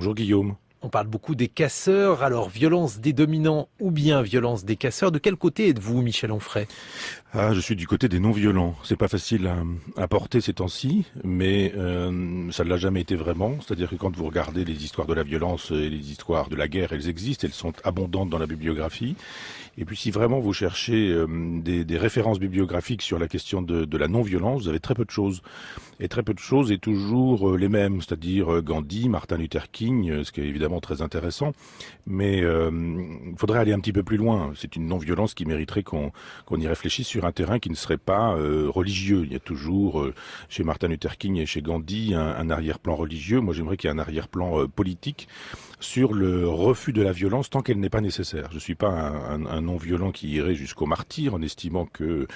Bonjour Guillaume. On parle beaucoup des casseurs, alors violence des dominants ou bien violence des casseurs. De quel côté êtes-vous, Michel Onfray ah, Je suis du côté des non-violents. C'est pas facile à, porter ces temps-ci, mais euh, ça ne l'a jamais été vraiment. C'est-à-dire que quand vous regardez les histoires de la violence et les histoires de la guerre, elles existent, elles sont abondantes dans la bibliographie. Et puis si vraiment vous cherchez euh, des, références bibliographiques sur la question de, la non-violence, vous avez très peu de choses. Et très peu de choses et toujours euh, les mêmes, c'est-à-dire euh, Gandhi, Martin Luther King, ce qui est évidemment très intéressant. Mais il faudrait aller un petit peu plus loin. C'est une non-violence qui mériterait qu'on y réfléchisse sur un terrain qui ne serait pas religieux. Il y a toujours chez Martin Luther King et chez Gandhi un, arrière-plan religieux. Moi j'aimerais qu'il y ait un arrière-plan politique sur le refus de la violence tant qu'elle n'est pas nécessaire. Je ne suis pas un non-violent qui irait jusqu'au martyr en estimant que euh,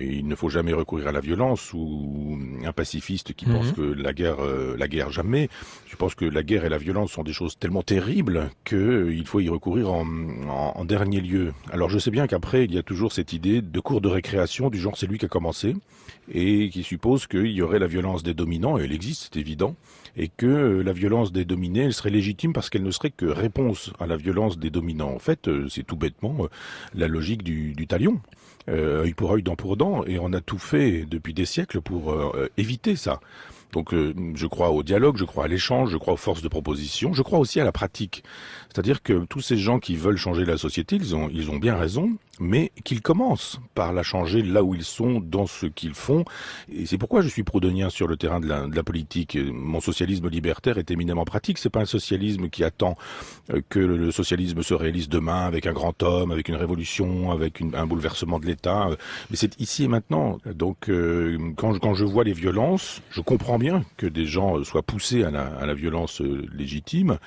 il ne faut jamais recourir à la violence ou un pacifiste qui pense mhm. que la guerre, euh, la guerre jamais. Je pense que la guerre et la violence sont des choses tellement terribles qu'il euh, faut y recourir en dernier lieu. Alors je sais bien qu'après il y a toujours cette idée de cours de récréation du genre c'est lui qui a commencé et qui suppose qu'il y aurait la violence des dominants, et elle existe, c'est évident, et que euh, la violence des dominés, elle serait légitime parce qu'elle ne serait que réponse à la violence des dominants. En fait, euh, c'est tout bêtement euh, la logique du, talion. œil pour œil, dent pour dent, et on a tout fait depuis des siècles pour éviter ça. Donc euh, je crois au dialogue, je crois à l'échange, je crois aux forces de proposition, je crois aussi à la pratique. C'est-à-dire que tous ces gens qui veulent changer la société, ils ont, ils ont bien raison, mais qu'ils commencent par la changer là où ils sont, dans ce qu'ils font. Et c'est pourquoi je suis proudhonien sur le terrain de la, de la politique. Mon socialisme libertaire est éminemment pratique. C'est pas un socialisme qui attend euh, que le socialisme se réalise demain avec un grand homme, avec une révolution, avec une, un bouleversement de l'État. Euh, mais c'est ici et maintenant. Donc quand, quand je vois les violences, je comprends bien que des gens euh, soient poussés à la, violence euh, légitime,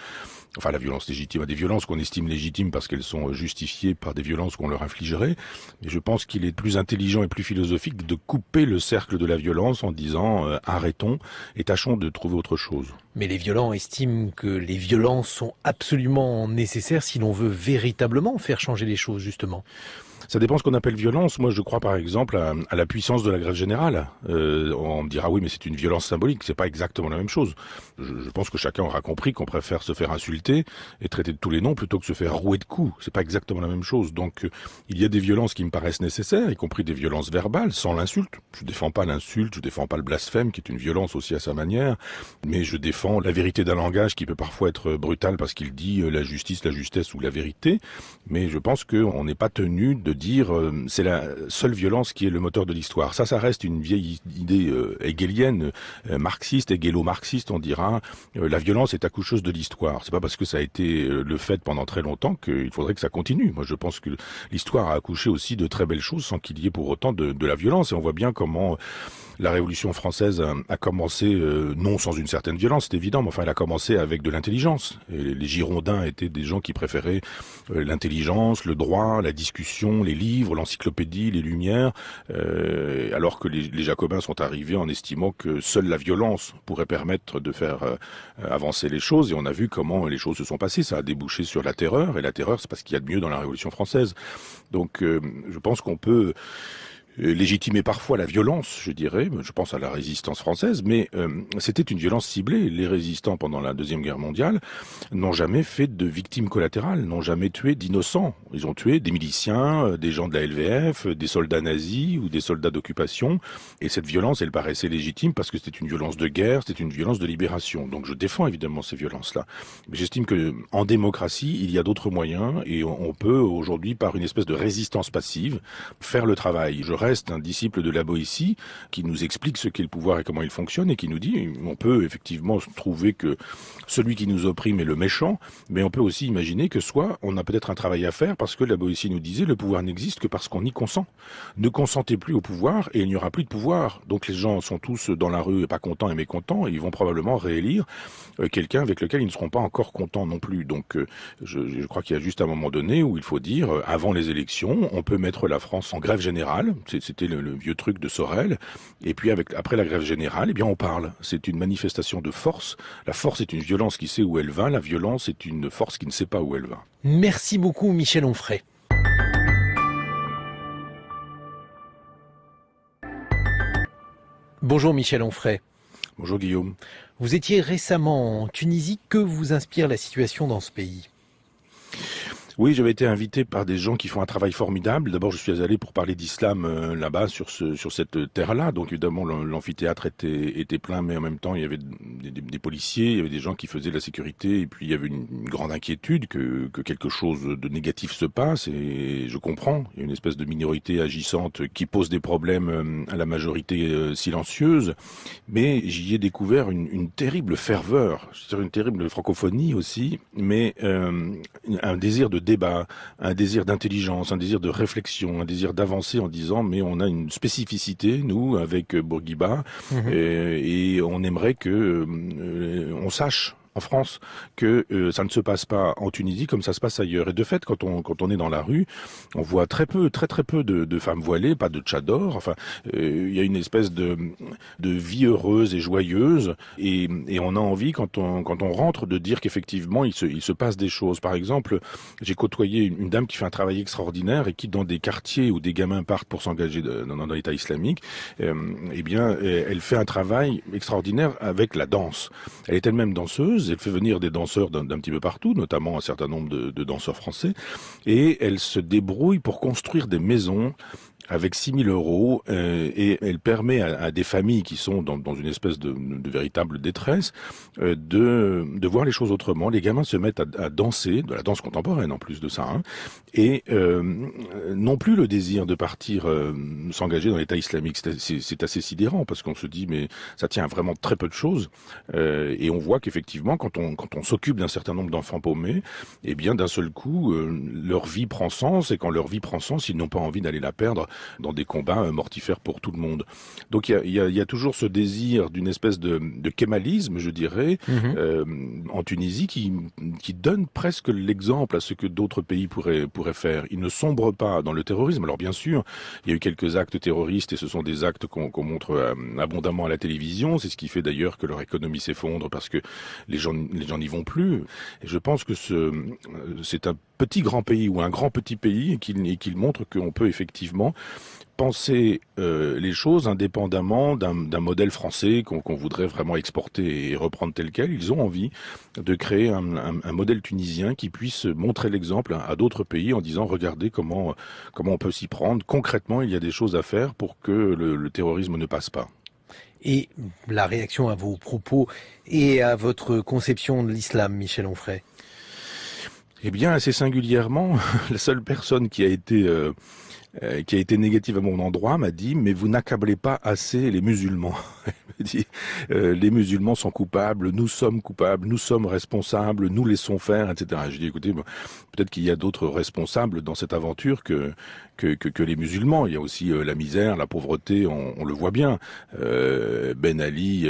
enfin la violence légitime, à des violences qu'on estime légitimes parce qu'elles sont euh, justifiées par des violences qu'on leur infligerait. Mais je pense qu'il est plus intelligent et plus philosophique de couper le cercle de la violence en disant arrêtons et tâchons de trouver autre chose. Mais les violents estiment que les violences sont absolument nécessaires si l'on veut véritablement faire changer les choses, justement. Ça dépend ce qu'on appelle violence. Moi, je crois par exemple à, la puissance de la grève générale. Euh, on me dira oui, mais c'est une violence symbolique. C'est pas exactement la même chose. Je, pense que chacun aura compris qu'on préfère se faire insulter et traiter de tous les noms plutôt que se faire rouer de coups. C'est pas exactement la même chose. Donc, euh, il y a des violences qui me paraissent nécessaires, y compris des violences verbales, sans l'insulte. Je défends pas l'insulte, je défends pas le blasphème, qui est une violence aussi à sa manière, mais je défends la vérité d'un langage qui peut parfois être brutal parce qu'il dit euh, la justice, la justesse ou la vérité. Mais je pense qu'on n'est pas tenu de dire euh, c'est la seule violence qui est le moteur de l'histoire. Ça, ça reste une vieille idée euh, hegelienne, euh, marxiste, hegelo-marxiste, on dira. Euh, la violence est accoucheuse de l'histoire. C'est pas parce que ça a été le fait pendant très longtemps qu'il faudrait que ça continue. Moi, je pense que l'histoire a accouché aussi de très belles choses sans qu'il y ait pour autant de, de la violence. Et on voit bien comment la Révolution française a commencé, euh, non sans une certaine violence, c'est évident, mais enfin elle a commencé avec de l'intelligence. Les Girondins étaient des gens qui préféraient euh, l'intelligence, le droit, la discussion, les livres, l'encyclopédie, les Lumières, euh, alors que les, les, Jacobins sont arrivés en estimant que seule la violence pourrait permettre de faire avancer les choses, et on a vu comment les choses se sont passées. Ça a débouché sur la terreur, et la terreur, c'est parce qu'il y a de mieux dans la Révolution française. Donc je pense qu'on peut... Euh, légitimer parfois la violence, je dirais, je pense à la résistance française, mais euh, c'était une violence ciblée. Les résistants pendant la Deuxième Guerre mondiale n'ont jamais fait de victimes collatérales, n'ont jamais tué d'innocents. Ils ont tué des miliciens, euh, des gens de la LVF, des soldats nazis ou des soldats d'occupation, et cette violence, elle paraissait légitime parce que c'était une violence de guerre, c'était une violence de libération. Donc je défends évidemment ces violences-là. Mais j'estime que en démocratie, il y a d'autres moyens, et on peut aujourd'hui, par une espèce de résistance passive, faire le travail. Je reste un disciple de la Boétie qui nous explique ce qu'est le pouvoir et comment il fonctionne et qui nous dit on peut effectivement trouver que celui qui nous opprime est le méchant, mais on peut aussi imaginer que soit on a peut-être un travail à faire parce que la Boétie nous disait le pouvoir n'existe que parce qu'on y consent. Ne consentez plus au pouvoir et il n'y aura plus de pouvoir. Donc les gens sont tous dans la rue et pas contents et mécontents et ils vont probablement réélire euh, quelqu'un avec lequel ils ne seront pas encore contents non plus. Donc euh, je, je crois qu'il y a juste un moment donné où il faut dire euh, avant les élections, on peut mettre la France en grève générale, c'était le, vieux truc de Sorel. Et puis après la grève générale, eh bien on parle. C'est une manifestation de force. La force est une violence qui sait où elle va. La violence est une force qui ne sait pas où elle va. Merci beaucoup Michel Onfray. Bonjour Michel Onfray. Bonjour Guillaume. Vous étiez récemment en Tunisie. Que vous inspire la situation dans ce pays oui, j'avais été invité par des gens qui font un travail formidable. D'abord, je suis allé pour parler d'islam euh, là-bas, sur, ce, sur cette terre-là. Donc évidemment, l'amphithéâtre était, était plein, mais en même temps, il y avait des, policiers, il y avait des gens qui faisaient de la sécurité, et puis il y avait une, grande inquiétude que, que quelque chose de négatif se passe, et je comprends. Il y a une espèce de minorité agissante qui pose des problèmes euh, à la majorité euh, silencieuse, mais j'y ai découvert une, terrible ferveur, une terrible francophonie aussi, mais un désir de débat, un désir d'intelligence, un désir de réflexion, un désir d'avancer en disant mais on a une spécificité nous avec euh, Bourguiba mhm. euh, et, on aimerait que euh, on sache en France que euh, ça ne se passe pas en Tunisie comme ça se passe ailleurs. Et de fait, quand on quand on est dans la rue, on voit très peu, très très peu de, femmes voilées, pas de tchador. Enfin, euh, il y a une espèce de de vie heureuse et joyeuse, et, et on a envie quand on quand on rentre de dire qu'effectivement il se il se passe des choses. Par exemple, j'ai côtoyé une, dame qui fait un travail extraordinaire et qui dans des quartiers où des gamins partent pour s'engager dans, dans l'État islamique, euh, eh bien, elle fait un travail extraordinaire avec la danse. Elle est elle-même danseuse elle fait venir des danseurs d'un petit peu partout, notamment un certain nombre de, de danseurs français. Et elle se débrouille pour construire des maisons avec 6 000 euros euh, et elle permet à, des familles qui sont dans, dans une espèce de, véritable détresse euh, de, de voir les choses autrement. Les gamins se mettent à, à danser, de la danse contemporaine en plus de ça, hein, et euh, non plus le désir de partir s'engager dans l'État islamique. C'est assez sidérant parce qu'on se dit mais ça tient à vraiment très peu de choses et on voit qu'effectivement quand on, quand on s'occupe d'un certain nombre d'enfants paumés, eh bien d'un seul coup leur vie prend sens et quand leur vie prend sens ils n'ont pas envie d'aller la perdre dans des combats mortifères pour tout le monde. Donc il y a, toujours ce désir d'une espèce de, kémalisme, je dirais, mhm. euh, en Tunisie qui, qui donne presque l'exemple à ce que d'autres pays pourraient, pourraient faire. Ils ne sombrent pas dans le terrorisme. Alors bien sûr, il y a eu quelques actes terroristes et ce sont des actes qu'on montre euh, abondamment à la télévision. C'est ce qui fait d'ailleurs que leur économie s'effondre parce que les gens n'y vont plus. Et je pense que euh, c'est un petit grand pays ou un grand petit pays et qu'il qu montre qu'on peut effectivement penser euh, les choses indépendamment d'un modèle français qu'on voudrait vraiment exporter et reprendre tel quel. Ils ont envie de créer un, modèle tunisien qui puisse montrer l'exemple à, d'autres pays en disant regardez comment comment on peut s'y prendre concrètement. Il y a des choses à faire pour que le terrorisme ne passe pas et la réaction à vos propos et à votre conception de l'islam, Michel Onfray eh bien, assez singulièrement, la seule personne qui a été euh, euh, qui a été négative à mon endroit, m'a dit mais vous n'accablez pas assez les musulmans. Il m'a dit euh, les musulmans sont coupables, nous sommes coupables, nous sommes responsables, nous laissons faire, etc. je dis écoutez, peut-être qu'il y a d'autres responsables dans cette aventure que que, que, les musulmans. Il y a aussi euh, la misère, la pauvreté, on, le voit bien. ben Ali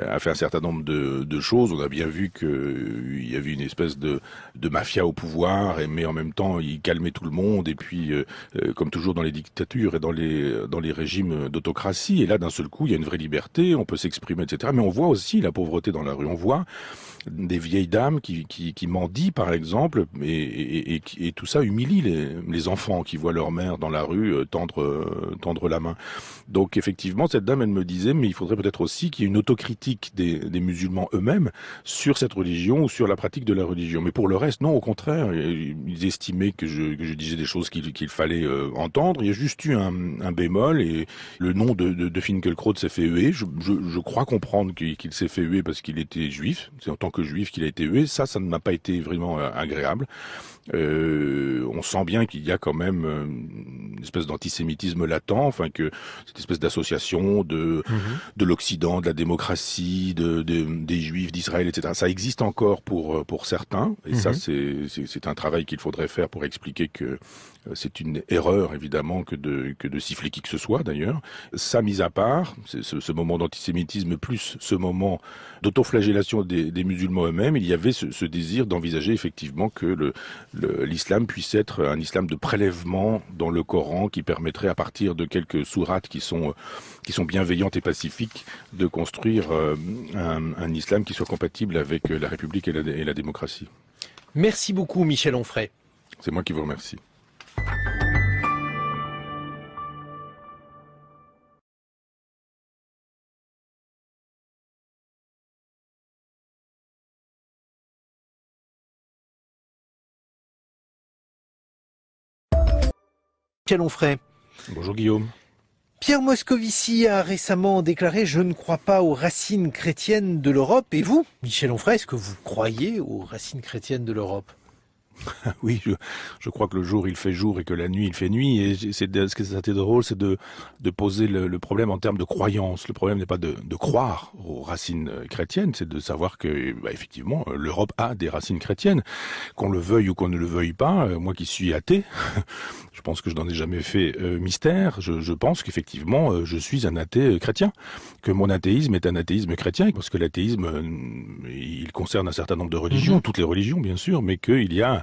a fait un certain nombre de, choses. On a bien vu qu'il y avait une espèce de, de mafia au pouvoir, mais en même temps il calmait tout le monde. Et puis comme toujours dans les dictatures et dans les, dans les régimes d'autocratie. Et là, d'un seul coup, il y a une vraie liberté, on peut s'exprimer, etc. Mais on voit aussi la pauvreté dans la rue. On voit des vieilles dames qui, qui, mendient, par exemple, et, et, tout ça humilie les, les, enfants qui voient leur mère dans la rue euh, tendre, euh, tendre la main. Donc, effectivement, cette dame, elle me disait, mais il faudrait peut-être aussi qu'il y ait une autocritique des, des musulmans eux-mêmes sur cette religion ou sur la pratique de la religion. Mais pour le reste, non, au contraire, ils estimaient que je, disais des choses qu'il fallait euh, entendre. Il y a juste eu un, bémol et le nom de, de, de s'est fait huer. Je, crois comprendre qu'il s'est fait huer parce qu'il était juif. C'est en tant que juif qu'il a été hué. Ça, ça ne m'a pas été vraiment euh, agréable. Euh, on sent bien qu'il y a quand même euh, une espèce d'antisémitisme latent, enfin que cette espèce d'association de mhm. de l'Occident, de la démocratie, de, des Juifs d'Israël, etc. Ça existe encore pour euh, pour certains, et ça mhm. c'est un travail qu'il faudrait faire pour expliquer que c'est une erreur évidemment que de que de siffler qui que ce soit d'ailleurs. Ça mis à part, ce, ce moment d'antisémitisme plus ce moment d'autoflagellation des, musulmans eux-mêmes, il y avait ce, ce désir d'envisager effectivement que le l'islam puisse être un islam de prélèvement dans le Coran qui permettrait à partir de quelques sourates qui sont, euh, qui sont bienveillantes et pacifiques de construire euh, un, islam qui soit compatible avec euh, la République et la démocratie. Merci beaucoup Michel Onfray. C'est moi qui vous remercie. Onfray. Bonjour Guillaume. Pierre Moscovici a récemment déclaré Je ne crois pas aux racines chrétiennes de l'Europe. Et vous, Michel Onfray, est-ce que vous croyez aux racines chrétiennes de l'Europe Oui, je, crois que le jour il fait jour et que la nuit il fait nuit. Et c'est ce que assez drôle, c'est de, poser le, problème en termes de croyance. Le problème n'est pas de, croire aux racines euh, chrétiennes, c'est de savoir que eh ben, effectivement euh, l'Europe a des racines chrétiennes, qu'on le veuille ou qu'on ne le veuille pas. Euh, moi qui suis athée, je pense que je n'en ai jamais fait mystère. Je, je pense qu'effectivement je suis un athée chrétien, que mon athéisme est un athéisme chrétien, parce que l'athéisme il concerne un certain nombre de religions, mhm. toutes les religions bien sûr, mais qu'il y a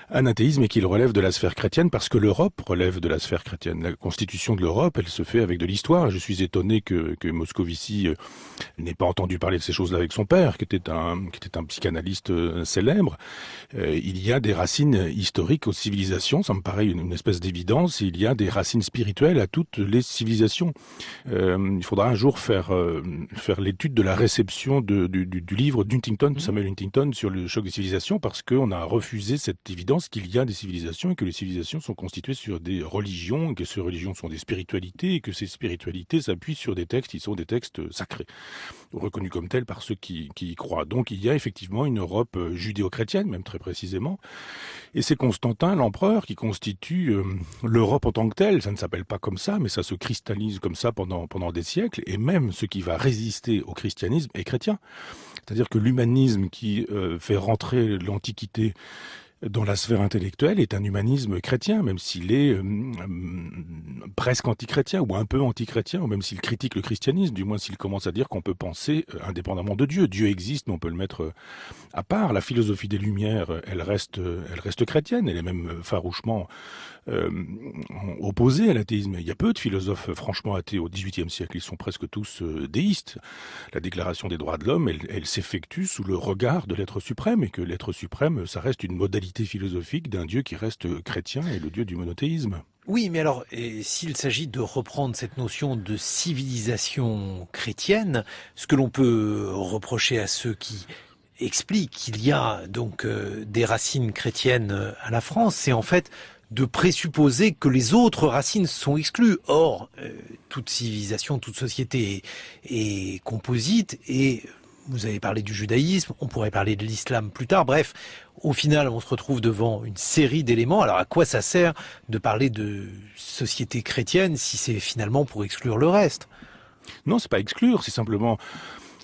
anathéisme et qu'il relève de la sphère chrétienne parce que l'Europe relève de la sphère chrétienne. La constitution de l'Europe, elle se fait avec de l'histoire. Je suis étonné que, Moscovici euh, n'ait pas entendu parler de ces choses-là avec son père, qui était un, qui était un psychanalyste euh, célèbre. Euh, il y a des racines historiques aux civilisations, ça me paraît une, espèce d'évidence. Il y a des racines spirituelles à toutes les civilisations. il faudra un jour faire, faire l'étude de la réception du, du livre d'Huntington, mmh. Samuel Huntington, sur le choc des civilisations, parce qu'on a refusé cette évidence qu'il y a des civilisations et que les civilisations sont constituées sur des religions, et que ces religions sont des spiritualités et que ces spiritualités s'appuient sur des textes ils sont des textes euh, sacrés, reconnus comme tels par ceux qui, y croient. Donc il y a effectivement une Europe euh, judéo-chrétienne, même très précisément, et c'est Constantin, l'empereur, qui constitue euh, l'Europe en tant que telle. Ça ne s'appelle pas comme ça, mais ça se cristallise comme ça pendant, pendant des siècles, et même ce qui va résister au christianisme est chrétien. C'est-à-dire que l'humanisme qui fait rentrer l'Antiquité dans la sphère intellectuelle est un humanisme chrétien, même s'il est presque euh, presque antichrétien ou un peu antichrétien, ou même s'il critique le christianisme, du moins s'il commence à dire qu'on peut penser euh, indépendamment de Dieu. Dieu existe, mais on peut le mettre euh, à part. La philosophie des Lumières, elle reste, elle reste chrétienne, elle est même farouchement euh, Opposé à l'athéisme. Il y a peu de philosophes franchement athées au XVIIIe siècle. Ils sont presque tous euh, déistes. La Déclaration des droits de l'homme, elle, s'effectue sous le regard de l'être suprême et que l'être suprême, ça reste une modalité philosophique d'un Dieu qui reste chrétien et le Dieu du monothéisme. Oui, mais alors, s'il s'agit de reprendre cette notion de civilisation chrétienne, ce que l'on peut reprocher à ceux qui expliquent qu'il y a donc euh, des racines chrétiennes à la France, c'est en fait de présupposer que les autres racines sont exclues. Or, euh, toute civilisation, toute société est, composite et vous avez parlé du judaïsme, on pourrait parler de l'islam plus tard. Bref, au final, on se retrouve devant une série d'éléments. Alors, à quoi ça sert de parler de société chrétienne si c'est finalement pour exclure le reste Non, c'est pas exclure, c'est simplement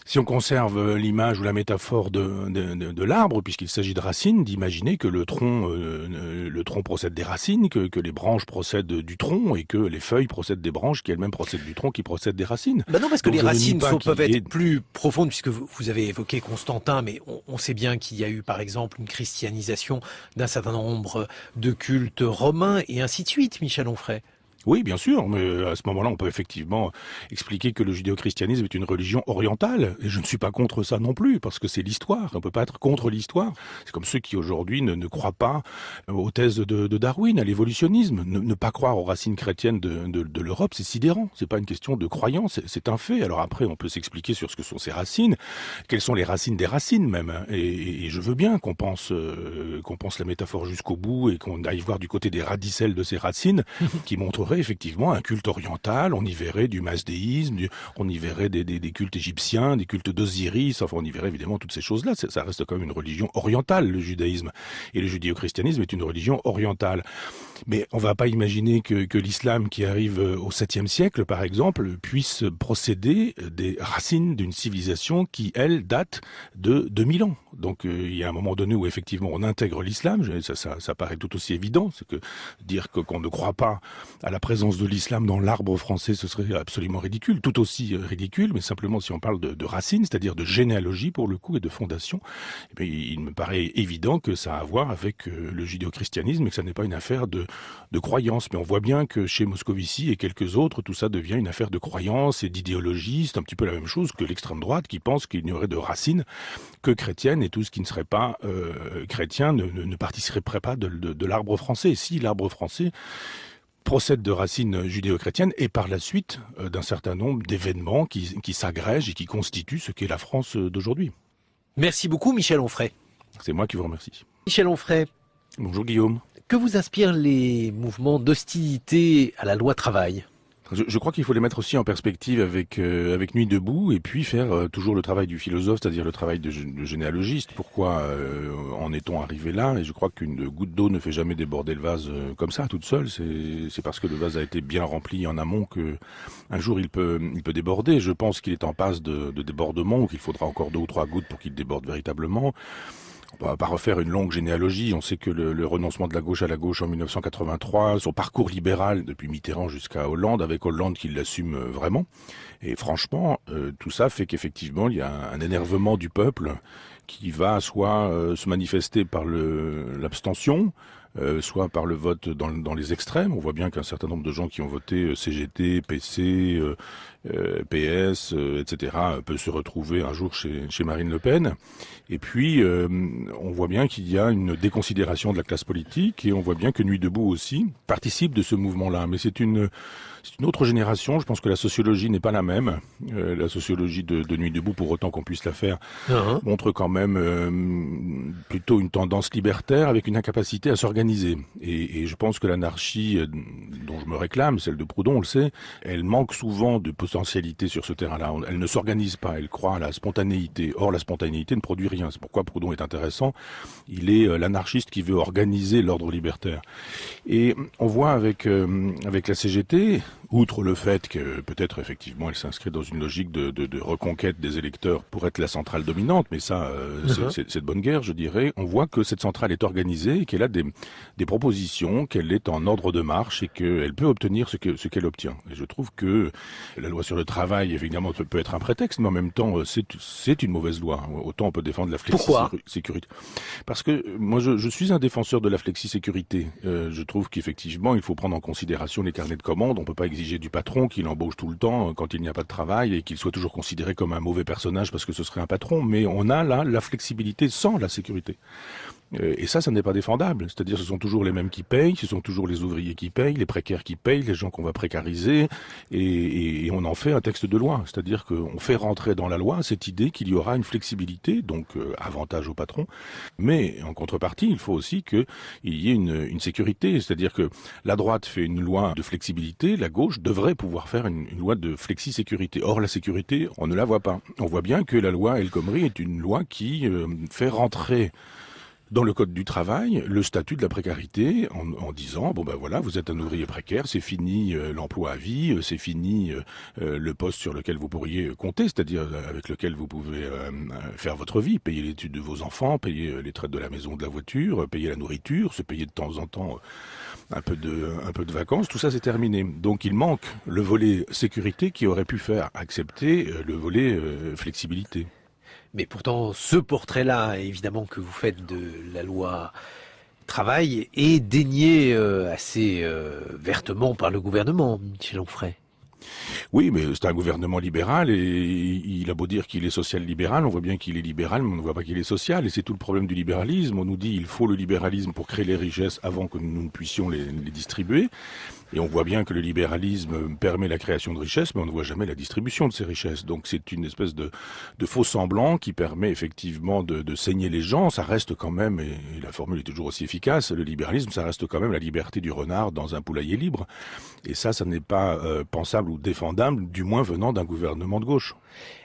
si on conserve euh, l'image ou la métaphore de, l'arbre, puisqu'il s'agit de racines, d'imaginer que le tronc, euh, le tronc procède des racines, que, les branches procèdent du tronc et que les feuilles procèdent des branches qui elles-mêmes procèdent du tronc qui procèdent des racines. Ben non, parce que les racines peuvent être plus profondes, puisque vous, avez évoqué Constantin, mais on, on sait bien qu'il y a eu par exemple une christianisation d'un certain nombre de cultes romains et ainsi de suite, Michel Onfray. Oui, bien sûr, mais euh, à ce moment-là, on peut effectivement expliquer que le judéo-christianisme est une religion orientale, et je ne suis pas contre ça non plus, parce que c'est l'histoire, on ne peut pas être contre l'histoire. C'est comme ceux qui aujourd'hui ne, croient pas euh, aux thèses de, Darwin, à l'évolutionnisme. Ne, pas croire aux racines chrétiennes de, l'Europe, c'est sidérant, c'est pas une question de croyance, c'est un fait. Alors après, on peut s'expliquer sur ce que sont ces racines, quelles sont les racines des racines même, hein. et, je veux bien qu'on pense, euh, qu'on pense la métaphore jusqu'au bout et qu'on aille voir du côté des radicelles de ces racines, qui montreraient effectivement un culte oriental, on y verrait du masdéisme, on y verrait des, des, cultes égyptiens, des cultes d'Osiris, enfin on y verrait évidemment toutes ces choses-là. Ça reste quand même une religion orientale, le judaïsme. Et le judéo-christianisme est une religion orientale. Mais on ne va pas imaginer que, l'islam qui arrive euh, au 7e siècle, par exemple, puisse procéder euh, des racines d'une civilisation qui, elle, date de 2000 ans. Donc euh, il y a un moment donné où effectivement on intègre l'islam, ça, ça, paraît tout aussi évident, c'est que dire qu'on ne croit pas à la présence de l'islam dans l'arbre français, ce serait absolument ridicule, tout aussi ridicule, mais simplement si on parle de, racines, c'est-à-dire de généalogie pour le coup et de fondation, eh il me paraît évident que ça a à voir avec le judéo-christianisme et que ça n'est pas une affaire de, de croyance. Mais on voit bien que chez Moscovici et quelques autres, tout ça devient une affaire de croyance et d'idéologie. C'est un petit peu la même chose que l'extrême droite qui pense qu'il n'y aurait de racines que chrétiennes et tout ce qui ne serait pas euh, chrétien ne, ne, participerait pas de, l'arbre français. Et si l'arbre français procède de racines judéo-chrétiennes et par la suite euh, d'un certain nombre d'événements qui, qui s'agrègent et qui constituent ce qu'est la France euh, d'aujourd'hui. Merci beaucoup Michel Onfray. C'est moi qui vous remercie. Michel Onfray. Bonjour Guillaume. Que vous inspirent les mouvements d'hostilité à la loi travail je, crois qu'il faut les mettre aussi en perspective avec euh, avec Nuit debout et puis faire euh, toujours le travail du philosophe, c'est-à-dire le travail de, généalogiste. Pourquoi euh, en est-on arrivé là Et je crois qu'une goutte d'eau ne fait jamais déborder le vase comme ça toute seule. C'est parce que le vase a été bien rempli en amont que un jour il peut peut déborder. Je pense qu'il est en passe de, de débordement ou qu'il faudra encore deux ou trois gouttes pour qu'il déborde véritablement on va pas refaire une longue généalogie. On sait que le, renoncement de la gauche à la gauche en 1983, son parcours libéral depuis Mitterrand jusqu'à Hollande, avec Hollande qui l'assume euh, vraiment. Et franchement, euh, tout ça fait qu'effectivement, il y a un, énervement du peuple qui va soit euh, se manifester par l'abstention, soit par le vote dans, dans, les extrêmes. On voit bien qu'un certain nombre de gens qui ont voté CGT, PC, euh, PS, etc., euh, euh, peut se retrouver un jour chez, Marine Le Pen. Et puis, on voit bien qu'il y a une déconsidération de la classe politique et on voit bien que Nuit debout aussi participe de ce mouvement-là. Mais c'est une autre génération. Je pense que la sociologie n'est pas la même. la sociologie de, Nuit debout, pour autant qu'on puisse la faire, uh-huh. montre quand même plutôt une tendance libertaire avec une incapacité à s'organiser. Et, je pense que l'anarchie dont je me réclame, celle de Proudhon, on le sait, elle manque souvent de sur ce terrain-là. Elle ne s'organise pas, elle croit à la spontanéité. Or, la spontanéité ne produit rien. C'est pourquoi Proudhon est intéressant. Il est euh, l'anarchiste qui veut organiser l'ordre libertaire. Et on voit avec, euh, avec la CGT, Outre le fait que peut-être effectivement elle s'inscrit dans une logique de, de, de, reconquête des électeurs pour être la centrale dominante, mais ça euh, uh-huh. c'est de bonne guerre je dirais, on voit que cette centrale est organisée et qu'elle a des, des propositions, qu'elle est en ordre de marche et qu'elle peut obtenir ce qu'elle ce qu'elle obtient. Et je trouve que la loi sur le travail évidemment peut être un prétexte, mais en même temps euh, c'est une mauvaise loi. Autant on peut défendre la flexi-sécurité. Parce que euh, moi je, je, suis un défenseur de la flexi-sécurité. je trouve qu'effectivement il faut prendre en considération les carnets de commandes, on peut pas du patron qu'il embauche tout le temps euh, quand il n'y a pas de travail et qu'il soit toujours considéré comme un mauvais personnage parce que ce serait un patron. Mais on a là la flexibilité sans la sécurité. Euh, et ça, ça n'est pas défendable. C'est-à-dire, ce sont toujours les mêmes qui payent, ce sont toujours les ouvriers qui payent, les précaires qui payent, les gens qu'on va précariser, et, on en fait un texte de loi. C'est-à-dire qu'on fait rentrer dans la loi cette idée qu'il y aura une flexibilité, donc euh, avantage au patron, mais en contrepartie, il faut aussi qu'il y ait une, une sécurité. C'est-à-dire que la droite fait une loi de flexibilité, la gauche devrait pouvoir faire une, loi de flexi-sécurité. Or, la sécurité, on ne la voit pas. On voit bien que la loi El Khomri est une loi qui euh, fait rentrer dans le code du travail le statut de la précarité en, disant bon ben voilà vous êtes un ouvrier précaire c'est fini euh, l'emploi à vie euh, c'est fini euh, le poste sur lequel vous pourriez compter c'est-à-dire avec lequel vous pouvez faire votre vie payer l'étude de vos enfants payer les traites de la maison de la voiture payer la nourriture se payer de temps en temps un peu de un peu de vacances tout ça c'est terminé donc il manque le volet sécurité qui aurait pu faire accepter le volet flexibilité mais pourtant, ce portrait-là, évidemment, que vous faites de la loi travail, est dénié euh, assez euh, vertement par le gouvernement, Michel Onfray. Oui, mais c'est un gouvernement libéral et il a beau dire qu'il est social-libéral, on voit bien qu'il est libéral, mais on ne voit pas qu'il est social. Et c'est tout le problème du libéralisme. On nous dit qu'il faut le libéralisme pour créer les richesses avant que nous ne puissions les distribuer. Et on voit bien que le libéralisme permet la création de richesses, mais on ne voit jamais la distribution de ces richesses. Donc c'est une espèce de, faux semblant qui permet effectivement de, saigner les gens. Ça reste quand même, et, la formule est toujours aussi efficace, le libéralisme, ça reste quand même la liberté du renard dans un poulailler libre. Et ça, ça n'est pas euh, pensable ou défendable, du moins venant d'un gouvernement de gauche.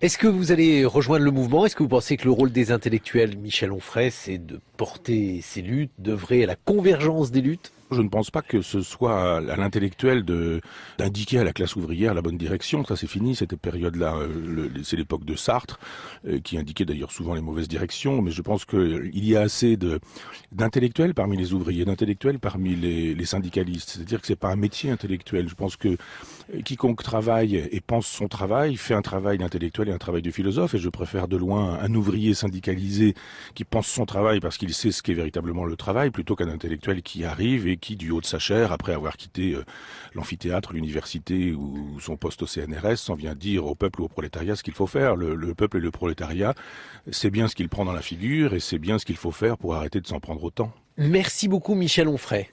Est-ce que vous allez rejoindre le mouvement Est-ce que vous pensez que le rôle des intellectuels, Michel Onfray, c'est de porter ces luttes, d'œuvrer à la convergence des luttes je ne pense pas que ce soit à l'intellectuel de d'indiquer à la classe ouvrière la bonne direction. Ça, c'est fini, cette période-là. Euh, c'est l'époque de Sartre, euh, qui indiquait d'ailleurs souvent les mauvaises directions. Mais je pense qu'il y a assez d'intellectuels parmi les ouvriers, d'intellectuels parmi les, les syndicalistes. C'est-à-dire que c'est pas un métier intellectuel. Je pense que quiconque travaille et pense son travail fait un travail d'intellectuel et un travail de philosophe, et je préfère de loin un ouvrier syndicalisé qui pense son travail parce qu'il sait ce qu'est véritablement le travail, plutôt qu'un intellectuel qui arrive et qui, du haut de sa chair, après avoir quitté euh, l'amphithéâtre, l'université ou son poste au CNRS, s'en vient dire au peuple ou au prolétariat ce qu'il faut faire. Le, le, peuple et le prolétariat, c'est bien ce qu'il prend dans la figure et c'est bien ce qu'il faut faire pour arrêter de s'en prendre autant. Merci beaucoup Michel Onfray.